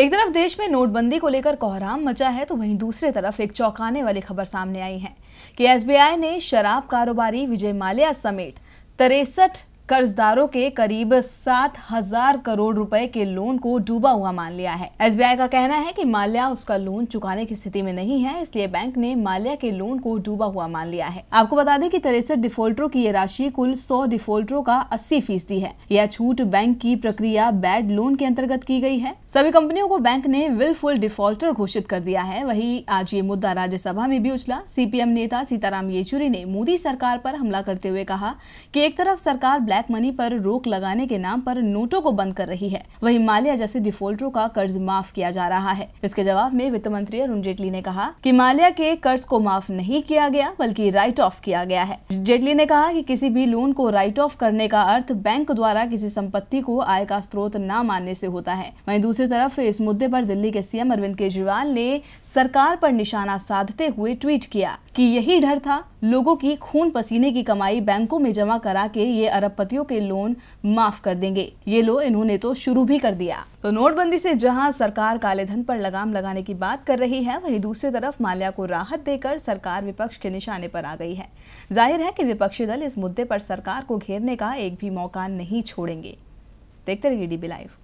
एक तरफ देश में नोटबंदी को लेकर कोहराम मचा है तो वहीं दूसरी तरफ एक चौंकाने वाली खबर सामने आई है कि एसबीआई ने शराब कारोबारी विजय माल्या समेत तिरसठ कर्जदारों के करीब सात हजार करोड़ रुपए के लोन को डूबा हुआ मान लिया है एसबीआई का कहना है कि माल्या उसका लोन चुकाने की स्थिति में नहीं है इसलिए बैंक ने माल्या के लोन को डूबा हुआ मान लिया है आपको बता दें कि तिरसठ डिफॉल्टरों की ये राशि कुल सौ डिफॉल्टरों का अस्सी फीसदी है यह छूट बैंक की प्रक्रिया बैड लोन के अंतर्गत की गयी है सभी कंपनियों को बैंक ने विलफुल डिफॉल्टर घोषित कर दिया है वही आज ये मुद्दा राज्यसभा में भी उछला सीपीएम नेता सीताराम येचुरी ने मोदी सरकार आरोप हमला करते हुए कहा की एक तरफ सरकार ब्लैक मनी पर रोक लगाने के नाम पर नोटों को बंद कर रही है वहीं माल्या जैसे डिफॉल्टरों का कर्ज माफ किया जा रहा है इसके जवाब में वित्त मंत्री अरुण जेटली ने कहा कि माल्या के कर्ज को माफ नहीं किया गया बल्कि राइट ऑफ किया गया है जेटली ने कहा कि किसी भी लोन को राइट ऑफ करने का अर्थ बैंक द्वारा किसी संपत्ति को आय का स्रोत न मानने से होता है वहीं दूसरी तरफ इस मुद्दे पर दिल्ली के सीएम अरविंद केजरीवाल ने सरकार पर निशाना साधते हुए ट्वीट किया कि यही डर था लोगों की खून पसीने की कमाई बैंकों में जमा करा के ये अरबपतियों के लोन माफ कर देंगे ये लो इन्होंने तो शुरू भी कर दिया तो नोटबंदी से जहां सरकार काले धन पर लगाम लगाने की बात कर रही है वहीं दूसरी तरफ माल्या को राहत देकर सरकार विपक्ष के निशाने पर आ गई है जाहिर है कि विपक्षी दल इस मुद्दे पर सरकार को घेरने का एक भी मौका नहीं छोड़ेंगे देखते रहिए डीबी लाइव